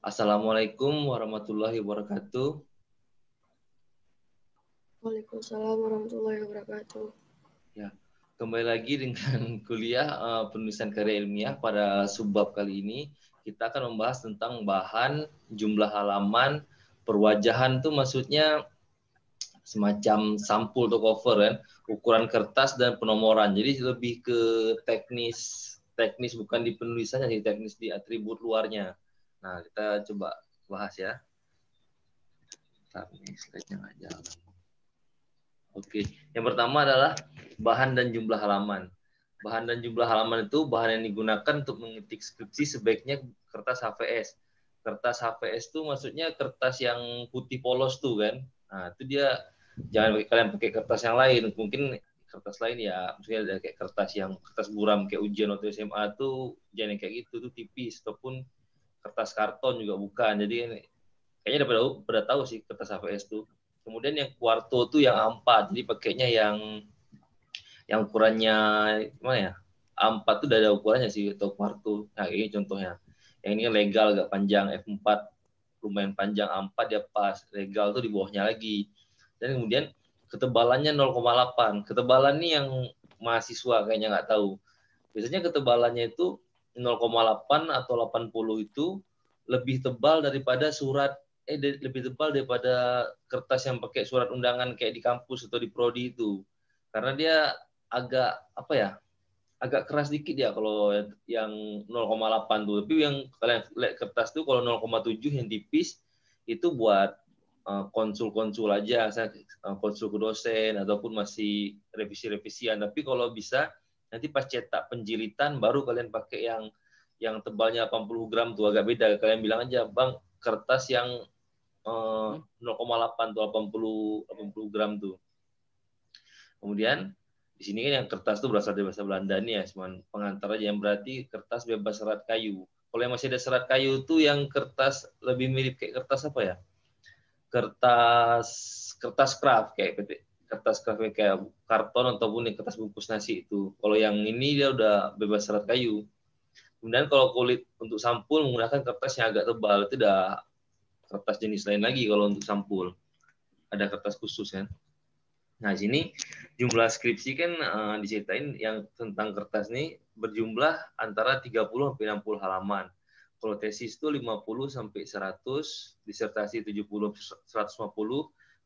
Assalamualaikum warahmatullahi wabarakatuh. Waalaikumsalam warahmatullahi wabarakatuh. Ya, kembali lagi dengan kuliah uh, penulisan karya ilmiah pada subbab kali ini kita akan membahas tentang bahan, jumlah halaman, perwajahan tuh maksudnya semacam sampul atau cover kan, ukuran kertas dan penomoran. Jadi lebih ke teknis teknis bukan di penulisannya, di teknis di atribut luarnya. Nah, kita coba bahas ya. Tapi slide-nya nggak jalan. Oke, yang pertama adalah bahan dan jumlah halaman. Bahan dan jumlah halaman itu bahan yang digunakan untuk mengetik skripsi sebaiknya kertas HVS. Kertas HVS itu maksudnya kertas yang putih polos tuh kan. Nah, itu dia jangan kalian pakai kertas yang lain. Mungkin kertas lain ya maksudnya kayak kertas yang kertas buram kayak ujian waktu SMA tuh jangan kayak gitu tuh tipis ataupun kertas karton juga bukan. Jadi ini kayaknya udah pada, pada tahu sih kertas HVS tuh. Kemudian yang kuarto tuh yang A4. Jadi pakainya yang yang ukurannya gimana ya? A4 tuh udah ada ukurannya sih atau kuarto. Nah, ini contohnya. Yang ini kan legal gak panjang F4 lumayan panjang A4 dia pas. Legal tuh di bawahnya lagi. Dan kemudian ketebalannya 0,8. Ketebalan nih yang mahasiswa kayaknya nggak tahu. Biasanya ketebalannya itu 0,8 atau 80 itu lebih tebal daripada surat eh lebih tebal daripada kertas yang pakai surat undangan kayak di kampus atau di prodi itu. Karena dia agak apa ya? agak keras dikit ya kalau yang 0,8 tuh. Tapi yang kalian lihat kertas tuh kalau 0,7 yang tipis itu buat eh, konsul-konsul aja, saya eh, konsul ke dosen ataupun masih revisi-revisian. Tapi kalau bisa Nanti pas cetak penjilitan baru kalian pakai yang yang tebalnya 80 gram tuh agak beda. Kalian bilang aja, "Bang, kertas yang eh, 0,8 tuh 80 80 gram tuh." Kemudian di sini kan yang kertas tuh berasal dari bahasa Belanda nih ya, cuman pengantar aja yang berarti kertas bebas serat kayu. Kalau yang masih ada serat kayu tuh yang kertas lebih mirip kayak kertas apa ya? Kertas kertas craft kayak kertas kafe kayak karton ataupun yang kertas bungkus nasi itu. Kalau yang ini dia udah bebas serat kayu. Kemudian kalau kulit untuk sampul menggunakan kertas yang agak tebal itu udah kertas jenis lain lagi kalau untuk sampul. Ada kertas khusus kan. Nah, sini jumlah skripsi kan uh, diceritain yang tentang kertas ini berjumlah antara 30 sampai 60 halaman. Kalau tesis itu 50 sampai 100, disertasi 70 150,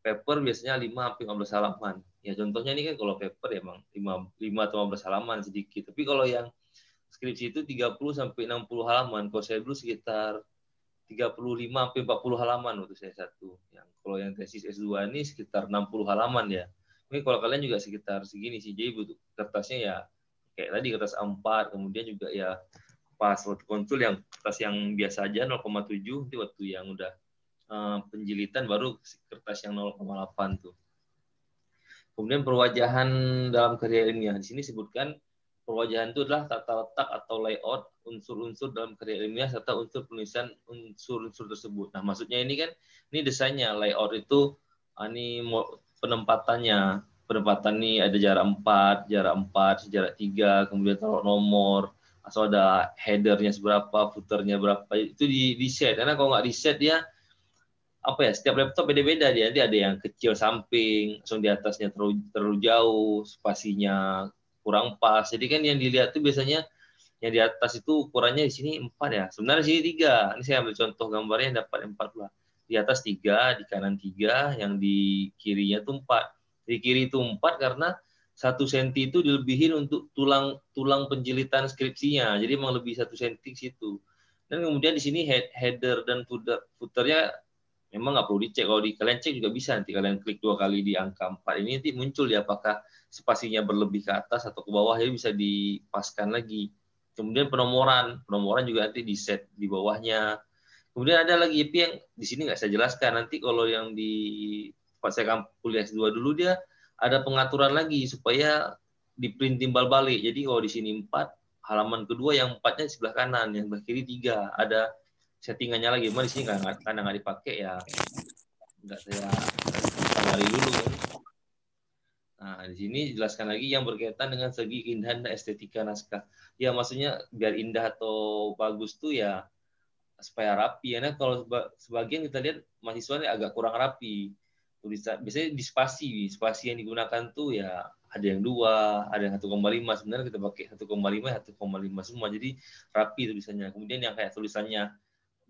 paper biasanya 5 sampai 15 halaman. Ya contohnya ini kan kalau paper ya Bang, 5 5 atau 15 halaman sedikit. Tapi kalau yang skripsi itu 30 sampai 60 halaman, kalau saya dulu sekitar 35 sampai 40 halaman untuk saya satu. Yang kalau yang tesis S2 ini sekitar 60 halaman ya. Mungkin kalau kalian juga sekitar segini sih. Jadi butuh kertasnya ya kayak tadi kertas A4, kemudian juga ya password waktu konsul yang kertas yang biasa aja 0,7 nanti waktu yang udah Eh, penjilitan baru kertas yang 0,8 tuh. Kemudian perwajahan dalam karya ilmiah. Di sini sebutkan perwajahan itu adalah tata letak atau layout unsur-unsur dalam karya ilmiah serta unsur penulisan unsur-unsur tersebut. Nah, maksudnya ini kan ini desainnya layout itu ah, ini penempatannya. Penempatan ini ada jarak 4, jarak 4, jarak 3, kemudian taruh nomor, atau ada headernya seberapa, footernya berapa, itu di, di set. Karena kalau nggak di set dia apa ya setiap laptop beda-beda dia nanti ada yang kecil samping langsung di atasnya terlalu, terlalu jauh spasinya kurang pas jadi kan yang dilihat tuh biasanya yang di atas itu ukurannya di sini empat ya sebenarnya di sini tiga ini saya ambil contoh gambarnya dapat empat lah di atas tiga di kanan tiga yang di kirinya tuh empat di kiri itu empat karena satu senti itu dilebihin untuk tulang tulang penjilitan skripsinya jadi emang lebih satu senti situ dan kemudian di sini head, header dan footer, footernya memang nggak perlu dicek. Kalau di kalian cek juga bisa nanti kalian klik dua kali di angka 4 ini nanti muncul ya apakah spasinya berlebih ke atas atau ke bawah jadi bisa dipaskan lagi. Kemudian penomoran, penomoran juga nanti di set di bawahnya. Kemudian ada lagi IP yang di sini nggak saya jelaskan. Nanti kalau yang di pas saya kuliah S2 dulu dia ada pengaturan lagi supaya di print timbal balik. Jadi kalau di sini empat halaman kedua yang empatnya di sebelah kanan, yang sebelah kiri tiga Ada settingannya lagi cuma di sini nggak karena nggak dipakai ya nggak saya cari dulu kan. Nah, di sini jelaskan lagi yang berkaitan dengan segi keindahan dan estetika naskah. Ya, maksudnya biar indah atau bagus tuh ya supaya rapi. Ya, nah, kalau sebagian kita lihat mahasiswa ini agak kurang rapi. tulisan. Biasanya di spasi, spasi yang digunakan tuh ya ada yang dua, ada yang 1,5. Sebenarnya kita pakai 1,5, 1,5 ya semua. Jadi rapi tulisannya. Kemudian yang kayak tulisannya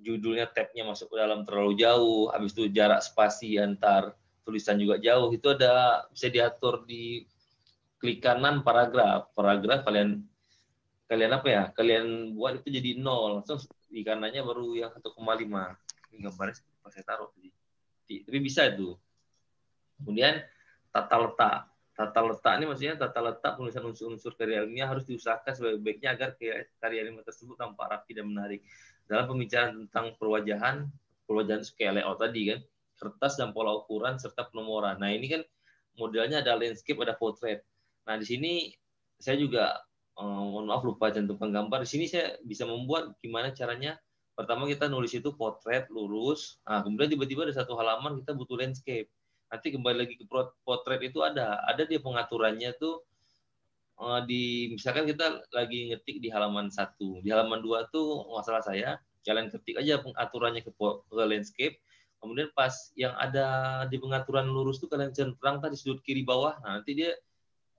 judulnya tabnya masuk ke dalam terlalu jauh, habis itu jarak spasi antar tulisan juga jauh, itu ada bisa diatur di klik kanan paragraf. Paragraf kalian kalian apa ya? Kalian buat itu jadi nol, langsung di kanannya baru yang 1,5. Ini gambarnya pas saya taruh Tapi bisa itu. Kemudian tata letak. Tata letak ini maksudnya tata letak penulisan unsur-unsur karya ilmiah harus diusahakan sebaik-baiknya agar karya ilmiah tersebut tampak rapi dan menarik dalam pembicaraan tentang perwajahan, perwajahan skala layout tadi kan, kertas dan pola ukuran serta penomoran. Nah ini kan modelnya ada landscape, ada portrait. Nah di sini saya juga um, mohon maaf lupa cantumkan gambar. Di sini saya bisa membuat gimana caranya. Pertama kita nulis itu potret lurus. Nah, kemudian tiba-tiba ada satu halaman kita butuh landscape. Nanti kembali lagi ke potret itu ada ada dia pengaturannya tuh uh, di misalkan kita lagi ngetik di halaman satu, di halaman dua tuh masalah saya, kalian ketik aja pengaturannya ke, ke landscape. Kemudian pas yang ada di pengaturan lurus tuh kalian centang tadi sudut kiri bawah. Nah, nanti dia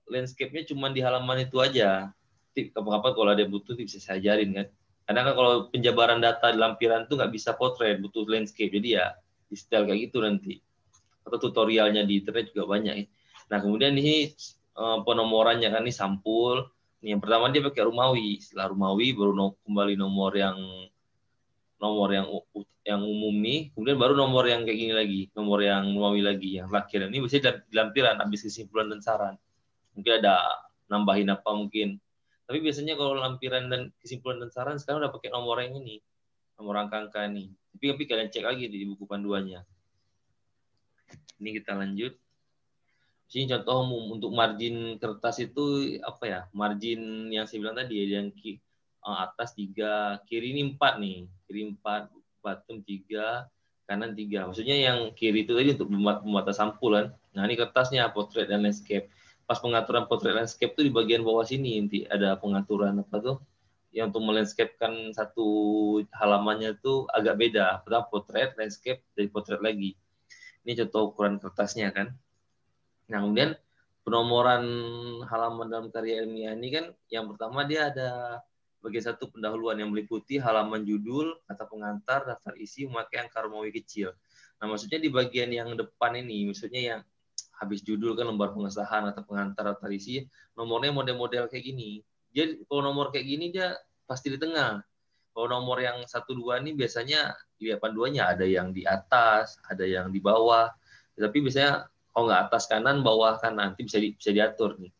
landscape-nya cuma di halaman itu aja. Kapan-kapan kalau ada yang butuh bisa saya ajarin kan. Karena kan kalau penjabaran data di lampiran tuh nggak bisa potret, butuh landscape. Jadi ya di style kayak gitu nanti. Atau tutorialnya di internet juga banyak ya. Nah kemudian ini Eh, penomorannya kan ini sampul. Ini yang pertama dia pakai Rumawi. Setelah Rumawi baru no, kembali nomor yang nomor yang yang umum nih, kemudian baru nomor yang kayak gini lagi, nomor yang Rumawi lagi, yang terakhir ini biasanya dilampiran habis kesimpulan dan saran. Mungkin ada nambahin apa mungkin. Tapi biasanya kalau lampiran dan kesimpulan dan saran sekarang udah pakai nomor yang ini, nomor angka-angka nih. Tapi, tapi kalian cek lagi di buku panduannya. Ini kita lanjut. Jadi contoh untuk margin kertas itu apa ya? Margin yang saya bilang tadi ya, yang eh, atas tiga, kiri ini empat nih, kiri empat, bottom tiga, kanan tiga. Maksudnya yang kiri itu tadi untuk pembuatan sampul kan. Nah ini kertasnya portrait dan landscape. Pas pengaturan portrait landscape itu di bagian bawah sini nanti ada pengaturan apa tuh? Yang untuk melandscapekan satu halamannya tuh agak beda. Pertama portrait, landscape, dari portrait lagi. Ini contoh ukuran kertasnya kan. Nah, kemudian penomoran halaman dalam karya ilmiah ini kan yang pertama dia ada bagi satu pendahuluan yang meliputi halaman judul, atau pengantar, daftar isi, memakai angka Romawi kecil. Nah, maksudnya di bagian yang depan ini, maksudnya yang habis judul kan lembar pengesahan atau pengantar daftar isi, nomornya model-model kayak gini. Jadi kalau nomor kayak gini dia pasti di tengah. Kalau nomor yang satu dua ini biasanya di depan duanya ada yang di atas, ada yang di bawah. Tapi biasanya oh nggak atas kanan bawah kanan nanti bisa di, bisa diatur nih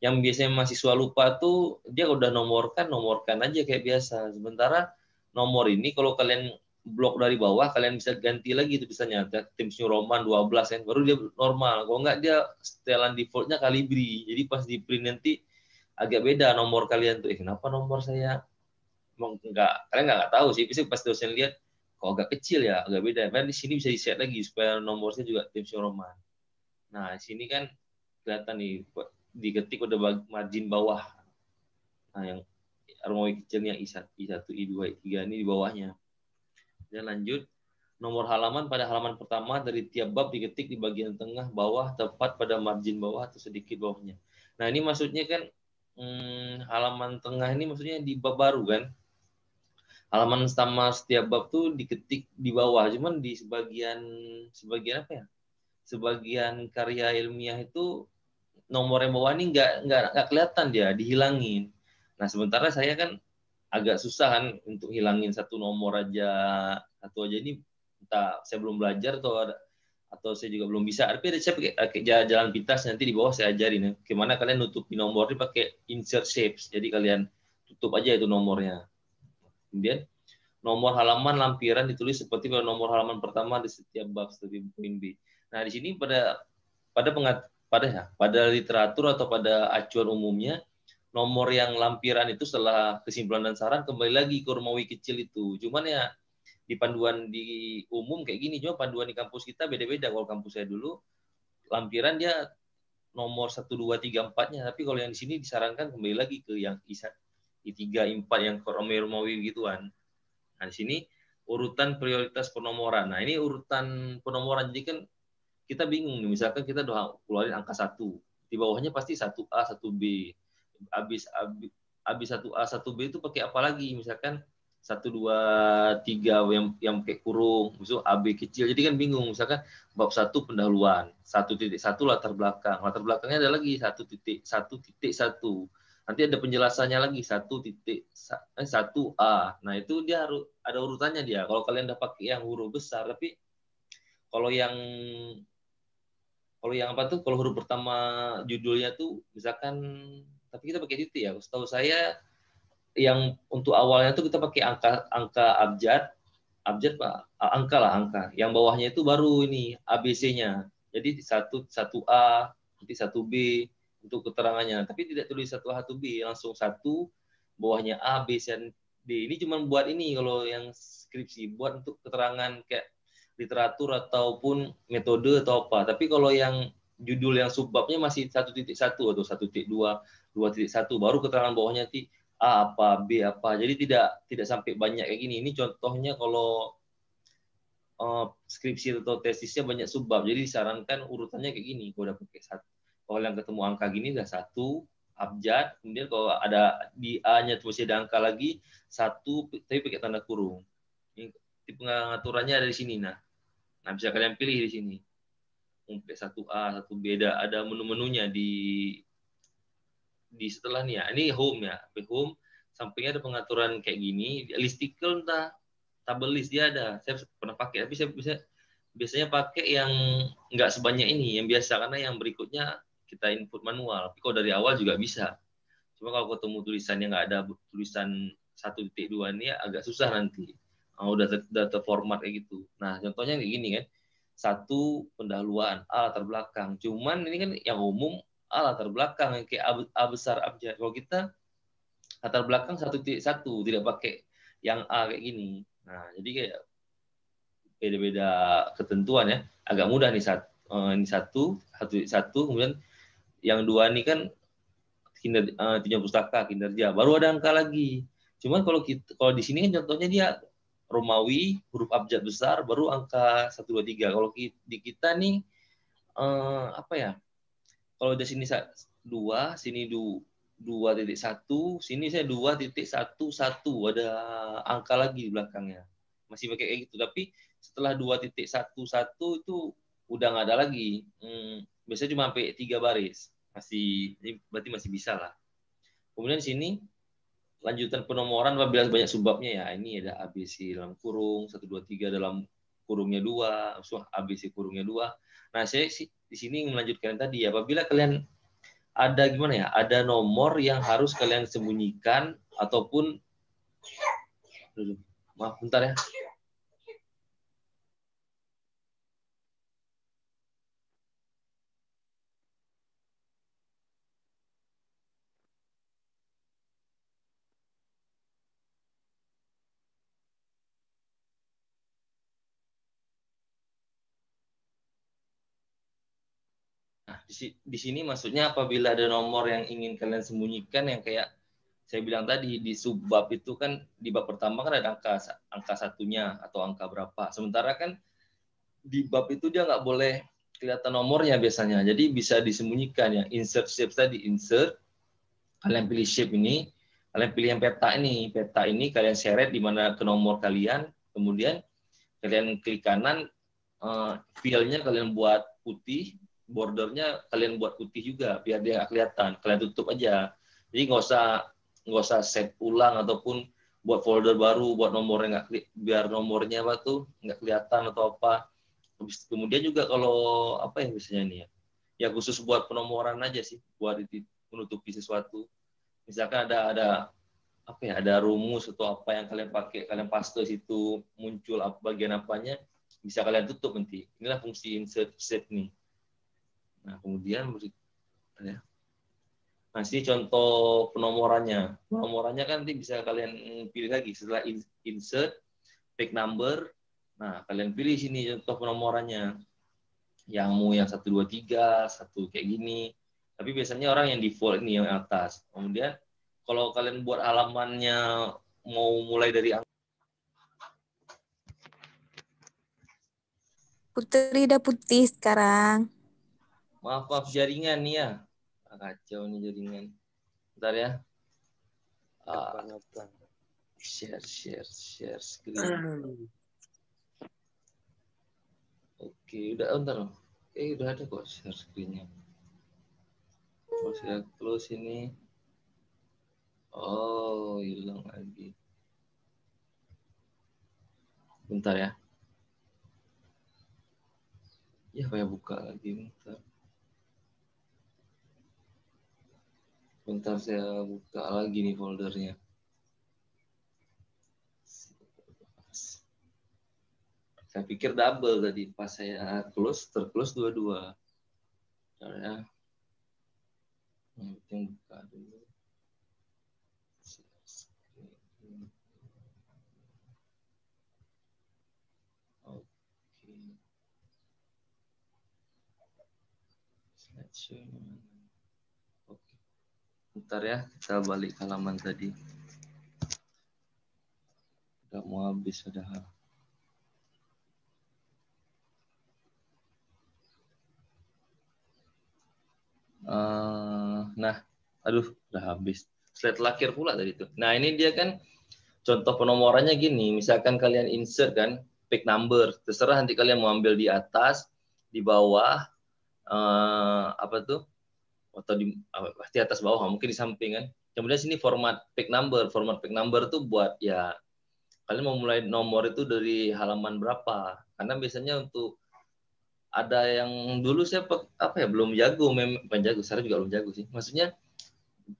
yang biasanya mahasiswa lupa tuh dia udah nomorkan nomorkan aja kayak biasa sementara nomor ini kalau kalian blok dari bawah kalian bisa ganti lagi itu bisa nyata tim New Roman 12 kan baru dia normal kalau nggak dia setelan defaultnya kalibri jadi pas di print nanti agak beda nomor kalian tuh eh kenapa nomor saya nggak kalian nggak, tahu sih bisa pas dosen lihat kok agak kecil ya agak beda. kan di sini bisa di set lagi supaya nomornya juga tim New Roman Nah, sini kan kelihatan nih diketik udah margin bawah. Nah, yang Armawi kecilnya I1, I2, I3 ini di bawahnya. Dan lanjut nomor halaman pada halaman pertama dari tiap bab diketik di bagian tengah bawah tepat pada margin bawah atau sedikit bawahnya. Nah, ini maksudnya kan hmm, halaman tengah ini maksudnya di bab baru kan? Halaman sama setiap bab tuh diketik di bawah, cuman di sebagian sebagian apa ya? sebagian karya ilmiah itu nomor yang bawah ini nggak nggak nggak kelihatan dia dihilangin. Nah sementara saya kan agak susah kan untuk hilangin satu nomor aja satu aja ini entah saya belum belajar atau ada, atau saya juga belum bisa. Tapi saya pakai jalan pintas nanti di bawah saya ajarin ya. Gimana kalian nutupi nomor ini pakai insert shapes. Jadi kalian tutup aja itu nomornya. Kemudian nomor halaman lampiran ditulis seperti nomor halaman pertama di setiap bab seperti poin B. Nah, di sini pada pada pengat, pada ya, pada literatur atau pada acuan umumnya nomor yang lampiran itu setelah kesimpulan dan saran kembali lagi ke Romawi kecil itu. Cuman ya di panduan di umum kayak gini, cuma panduan di kampus kita beda-beda. Kalau kampus saya dulu lampiran dia nomor 1 2 3 4-nya, tapi kalau yang di sini disarankan kembali lagi ke yang isa I3 I4 yang Romawi Romawi gituan. Nah, di sini urutan prioritas penomoran. Nah, ini urutan penomoran jadi kan kita bingung misalkan kita doa keluarin angka satu di bawahnya pasti satu a satu b habis habis satu a satu b itu pakai apa lagi misalkan satu dua tiga yang yang pakai kurung misal AB kecil jadi kan bingung misalkan bab satu pendahuluan satu titik satu latar belakang latar belakangnya ada lagi satu titik satu titik satu nanti ada penjelasannya lagi satu titik eh, satu a nah itu dia harus ada urutannya dia kalau kalian udah pakai yang huruf besar tapi kalau yang kalau yang apa tuh kalau huruf pertama judulnya tuh misalkan tapi kita pakai titik ya setahu saya yang untuk awalnya tuh kita pakai angka angka abjad abjad pak angka lah angka yang bawahnya itu baru ini ABC-nya jadi satu satu A nanti satu B untuk keterangannya tapi tidak tulis satu A satu B langsung satu bawahnya A B c D ini cuma buat ini kalau yang skripsi buat untuk keterangan kayak literatur ataupun metode atau apa. Tapi kalau yang judul yang subbabnya masih 1.1 atau 1.2, 2.1 baru keterangan bawahnya ti A apa, B apa. Jadi tidak tidak sampai banyak kayak gini. Ini contohnya kalau eh, skripsi atau tesisnya banyak subbab. Jadi disarankan urutannya kayak gini. Kalau udah pakai satu, kalau yang ketemu angka gini udah satu abjad, kemudian kalau ada di A-nya masih ada angka lagi satu tapi pakai tanda kurung. Ini pengaturannya ada di sini nah Nah, bisa kalian pilih di sini. Umpet satu a satu b ada menu-menunya di di setelah nih ya. Ini home ya, home sampingnya ada pengaturan kayak gini, listicle entah tabel list dia ada. Saya pernah pakai, tapi saya bisa biasanya pakai yang enggak sebanyak ini, yang biasa karena yang berikutnya kita input manual. Tapi kalau dari awal juga bisa. Cuma kalau ketemu tulisan yang nggak ada tulisan satu titik dua ini agak susah nanti oh, data data format kayak gitu nah contohnya kayak gini kan satu pendahuluan A latar belakang cuman ini kan yang umum A latar belakang yang kayak A, besar A besar kalau kita latar belakang satu titik satu tidak pakai yang A kayak gini nah jadi kayak beda-beda ketentuan ya agak mudah nih satu eh, ini satu satu satu kemudian yang dua ini kan kinerja eh, uh, pustaka kinerja baru ada angka lagi cuman kalau kita kalau di sini kan contohnya dia Romawi huruf abjad besar baru angka 1 2 3. Kalau di kita nih eh, apa ya? Kalau di sini 2, sini 2 titik sini saya dua titik satu ada angka lagi di belakangnya masih pakai kayak gitu tapi setelah dua titik satu itu udah nggak ada lagi hmm, biasanya cuma sampai 3 baris masih berarti masih bisa lah kemudian sini lanjutan penomoran apabila banyak sebabnya ya ini ada ABC dalam kurung satu dua tiga dalam kurungnya dua ABC kurungnya dua nah saya di sini melanjutkan tadi ya apabila kalian ada gimana ya ada nomor yang harus kalian sembunyikan ataupun maaf bentar ya di, sini maksudnya apabila ada nomor yang ingin kalian sembunyikan yang kayak saya bilang tadi di subbab itu kan di bab pertama kan ada angka angka satunya atau angka berapa. Sementara kan di bab itu dia nggak boleh kelihatan nomornya biasanya. Jadi bisa disembunyikan ya. Insert shape tadi insert. Kalian pilih shape ini, kalian pilih yang peta ini. Peta ini kalian seret di mana ke nomor kalian. Kemudian kalian klik kanan, eh, filenya kalian buat putih bordernya kalian buat putih juga biar dia kelihatan. Kalian tutup aja. Jadi nggak usah nggak usah set ulang ataupun buat folder baru buat nomornya nggak biar nomornya apa tuh nggak kelihatan atau apa kemudian juga kalau apa yang biasanya nih ya ya khusus buat penomoran aja sih buat menutupi sesuatu misalkan ada ada apa ya ada rumus atau apa yang kalian pakai kalian paste situ muncul apa bagian apanya bisa kalian tutup nanti inilah fungsi insert set nih Nah, kemudian ya. Masih nah, contoh penomorannya. Penomorannya kan nanti bisa kalian mm, pilih lagi setelah insert pick number. Nah, kalian pilih sini contoh penomorannya. Yang mau yang 1 2 3, 1 kayak gini. Tapi biasanya orang yang default ini yang atas. Kemudian kalau kalian buat alamannya mau mulai dari angka Putri udah putih sekarang. Maaf, maaf jaringan nih ya. Kacau nih jaringan. Bentar ya. Uh, share, share, share screen. Oke, okay, udah oh, bentar. Oke, eh, okay, udah ada kok share screen-nya. Kalau saya close ini. Oh, hilang lagi. Bentar ya. Ya, saya buka lagi bentar. Bentar saya buka lagi nih foldernya. Saya pikir double tadi pas saya close terclose dua-dua. Caranya yang buka dulu. Oke. slideshow Bentar ya, kita balik halaman tadi. Gak mau habis sudah. Uh, eh, nah, aduh, udah habis. Slide terakhir pula tadi itu. Nah, ini dia kan contoh penomorannya gini. Misalkan kalian insert kan, pick number. Terserah nanti kalian mau ambil di atas, di bawah, uh, apa tuh, atau di ah, pasti atas bawah mungkin di samping kan kemudian sini format pick number format pick number tuh buat ya kalian mau mulai nomor itu dari halaman berapa karena biasanya untuk ada yang dulu saya apa ya belum jago memang jago saya juga belum jago sih maksudnya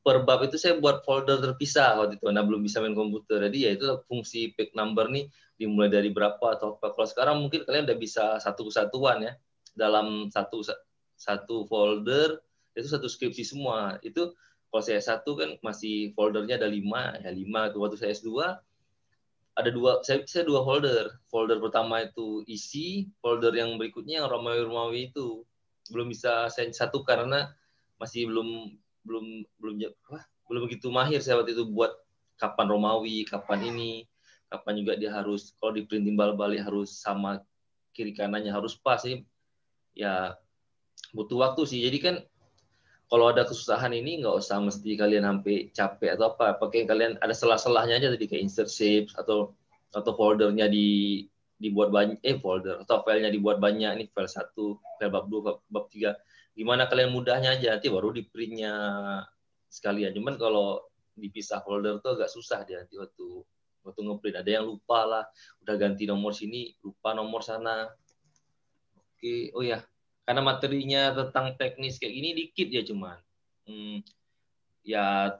per bab itu saya buat folder terpisah waktu itu anda belum bisa main komputer jadi ya itu fungsi pick number nih dimulai dari berapa atau apa kalau sekarang mungkin kalian udah bisa satu kesatuan ya dalam satu satu folder itu satu skripsi semua itu kalau saya satu kan masih foldernya ada lima ya lima itu waktu saya S2 ada dua saya, saya dua folder folder pertama itu isi folder yang berikutnya yang Romawi Romawi itu belum bisa saya satu karena masih belum belum belum wah, belum begitu mahir saya waktu itu buat kapan Romawi kapan ini kapan juga dia harus kalau di print timbal balik harus sama kiri kanannya harus pas ini ya butuh waktu sih jadi kan kalau ada kesusahan ini nggak usah mesti kalian sampai capek atau apa pakai kalian ada selah-selahnya aja tadi kayak insert shapes atau atau foldernya di dibuat banyak eh folder atau filenya dibuat banyak ini file satu file bab dua bab tiga gimana kalian mudahnya aja nanti baru di printnya sekalian cuman kalau dipisah folder tuh agak susah dia nanti waktu waktu ngeprint ada yang lupa lah udah ganti nomor sini lupa nomor sana oke oh ya karena materinya tentang teknis kayak gini dikit ya cuman hmm, ya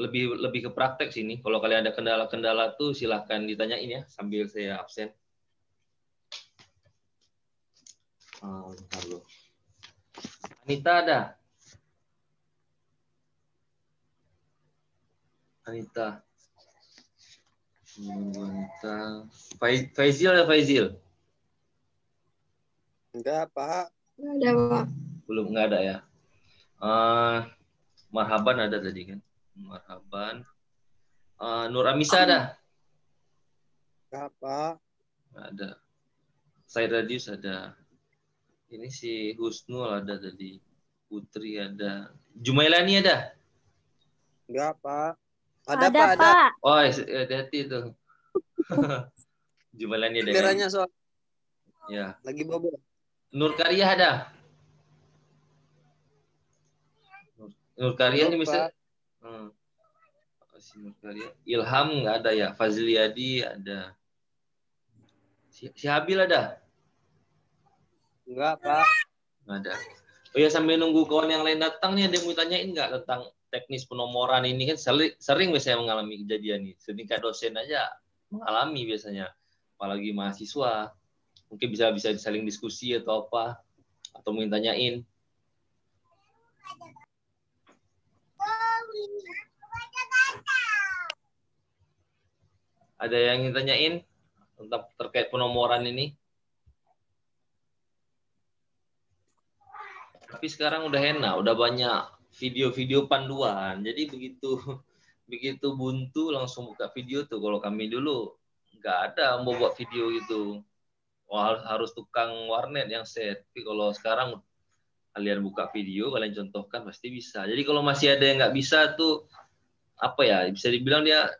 lebih lebih ke praktek sini kalau kalian ada kendala-kendala tuh silahkan ditanyain ya sambil saya absen oh, Anita ada Anita hmm, Anita Faizil ya Faizil enggak Pak Nggak ada, Pak. Belum nggak ada ya. Uh, marhaban ada tadi kan? Marhaban. Uh, Nur Amisa ada? Nggak, Pak. Nggak ada. Said Radius ada. Ini si Husnul ada tadi. Putri ada. Jumailani ada? Enggak, Pak. Ada, ada Pak, ada. Oh, eh, hati-hati itu. Jumailani ada. Kan? Kameranya soal. Ya. Lagi bobo. Nurkaria ada? Nurkaria ini misalnya. Hmm. Si Nurkaria. Ilham nggak ada ya. Fazliadi ada. Si, si Habil ada? Enggak, Pak. Enggak ada. Oh ya sambil nunggu kawan yang lain datang nih ada yang mau tanyain nggak tentang teknis penomoran ini kan sering, sering saya mengalami kejadian ini. Setingkat dosen aja mengalami biasanya, apalagi mahasiswa mungkin bisa bisa saling diskusi atau apa atau mungkin tanyain ada yang ingin tanyain tentang terkait penomoran ini tapi sekarang udah enak udah banyak video-video panduan jadi begitu begitu buntu langsung buka video tuh kalau kami dulu nggak ada mau buat video gitu Oh, harus, harus tukang warnet yang set. Tapi kalau sekarang kalian buka video, kalian contohkan pasti bisa. Jadi kalau masih ada yang nggak bisa tuh apa ya bisa dibilang dia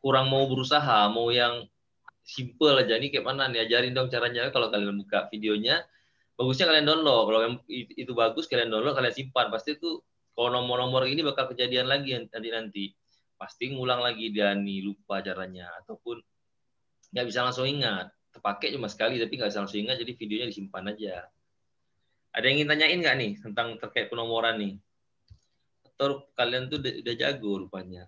kurang mau berusaha, mau yang simple aja nih kayak mana nih ajarin dong caranya kalau kalian buka videonya bagusnya kalian download kalau itu bagus kalian download kalian simpan pasti itu kalau nomor-nomor ini bakal kejadian lagi nanti nanti pasti ngulang lagi Dani lupa caranya ataupun nggak bisa langsung ingat kepake cuma sekali tapi nggak selalu ingat jadi videonya disimpan aja ada yang ingin tanyain nggak nih tentang terkait penomoran nih atau kalian tuh udah, jago rupanya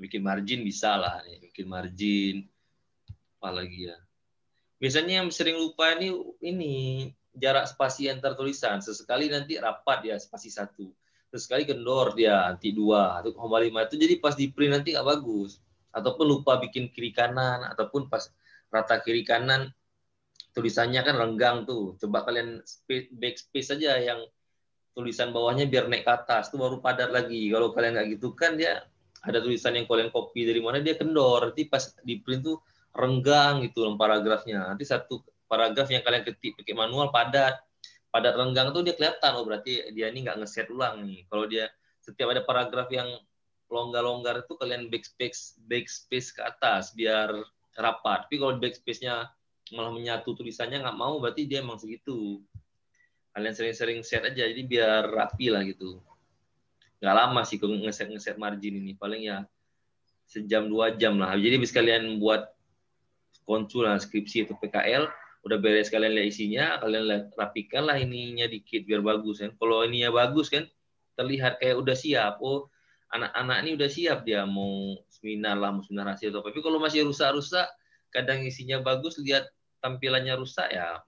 bikin margin bisa lah nih bikin margin apalagi ya biasanya yang sering lupa ini ini jarak spasi antar tulisan sesekali nanti rapat ya spasi satu sesekali kendor dia nanti dua atau koma lima itu jadi pas di print nanti nggak bagus ataupun lupa bikin kiri kanan ataupun pas rata kiri kanan tulisannya kan renggang tuh. Coba kalian backspace saja yang tulisan bawahnya biar naik ke atas tuh baru padat lagi. Kalau kalian nggak gitu kan dia ada tulisan yang kalian copy dari mana dia kendor. Nanti pas di print tuh renggang gitu paragrafnya. Nanti satu paragraf yang kalian ketik pakai manual padat. Padat renggang tuh dia kelihatan oh berarti dia ini nggak ngeset ulang nih. Kalau dia setiap ada paragraf yang longgar-longgar itu kalian backspace backspace ke atas biar rapat. Tapi kalau backspace-nya malah menyatu tulisannya nggak mau berarti dia emang segitu. Kalian sering-sering set aja jadi biar rapi lah gitu. Nggak lama sih kalau ngeset ngeset margin ini paling ya sejam dua jam lah. Jadi bisa kalian buat konsulan skripsi atau PKL udah beres kalian lihat isinya kalian lihat rapikan lah ininya dikit biar bagus kan kalau ininya bagus kan terlihat kayak udah siap oh anak-anak ini udah siap dia mau seminar lah, mau seminar hasil atau apa. Tapi kalau masih rusak-rusak, kadang isinya bagus, lihat tampilannya rusak ya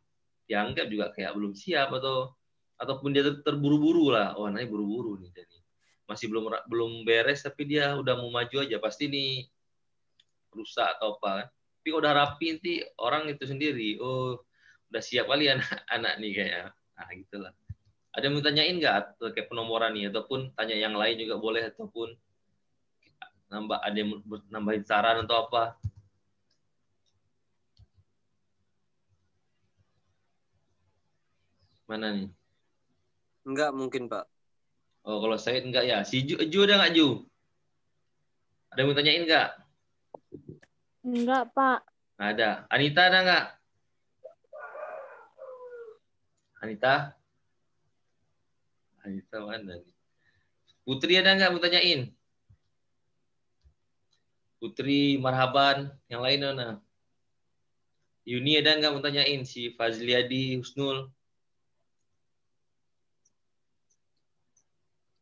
dianggap juga kayak belum siap atau ataupun dia terburu-buru lah. Oh, anaknya buru-buru nih jadi masih belum belum beres tapi dia udah mau maju aja pasti nih rusak atau apa kan. Tapi kalau udah rapi nanti orang itu sendiri, oh udah siap kali anak-anak nih kayak, Nah, gitulah. Ada yang ditanyain nggak kayak penomoran nih ataupun tanya yang lain juga boleh ataupun nambah ada yang nambahin saran atau apa? Mana nih? Enggak mungkin, Pak. Oh, kalau saya enggak ya. Si Ju, Ju udah enggak, Ju? Ada yang ditanyain nggak? enggak? Pak. Nggak ada. Anita ada enggak? Anita? Putri ada nggak mau tanyain? Putri, Marhaban, yang lain mana? Yuni ada nggak mau tanyain? Si Fazliadi, Husnul.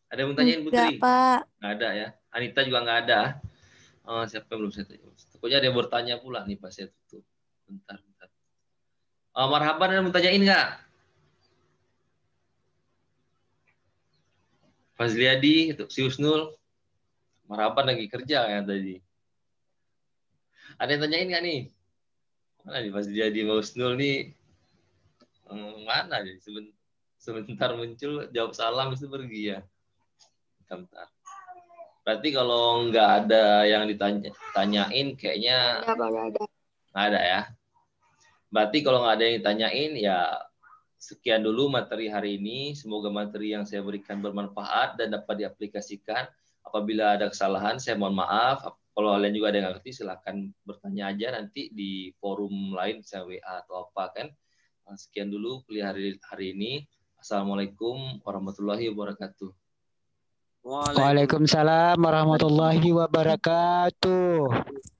Ada yang mau tanyain Putri? Enggak, Pak. Enggak ada ya. Anita juga nggak ada. Oh, siapa yang belum saya tanya? Pokoknya ada yang bertanya pula nih pas saya tutup. Bentar, bentar. Oh, Marhaban ada yang mau tanyain nggak? Fazliadi, itu si Usnul, Marapan lagi kerja ya tadi. Ada yang tanyain nggak nih? Mana nih Fazliadi mau Usnul nih? Hmm, mana nih? Sebentar, muncul, jawab salam, itu pergi ya. Bentar. Berarti kalau nggak ada yang ditanyain, kayaknya nggak ada. Nggak ada ya. Berarti kalau nggak ada yang ditanyain, ya Sekian dulu materi hari ini. Semoga materi yang saya berikan bermanfaat dan dapat diaplikasikan. Apabila ada kesalahan, saya mohon maaf. Kalau kalian juga ada yang ngerti, silahkan bertanya aja nanti di forum lain, saya WA atau apa kan. Nah, sekian dulu kuliah hari, hari ini. Assalamualaikum warahmatullahi wabarakatuh. Waalaikumsalam warahmatullahi wabarakatuh.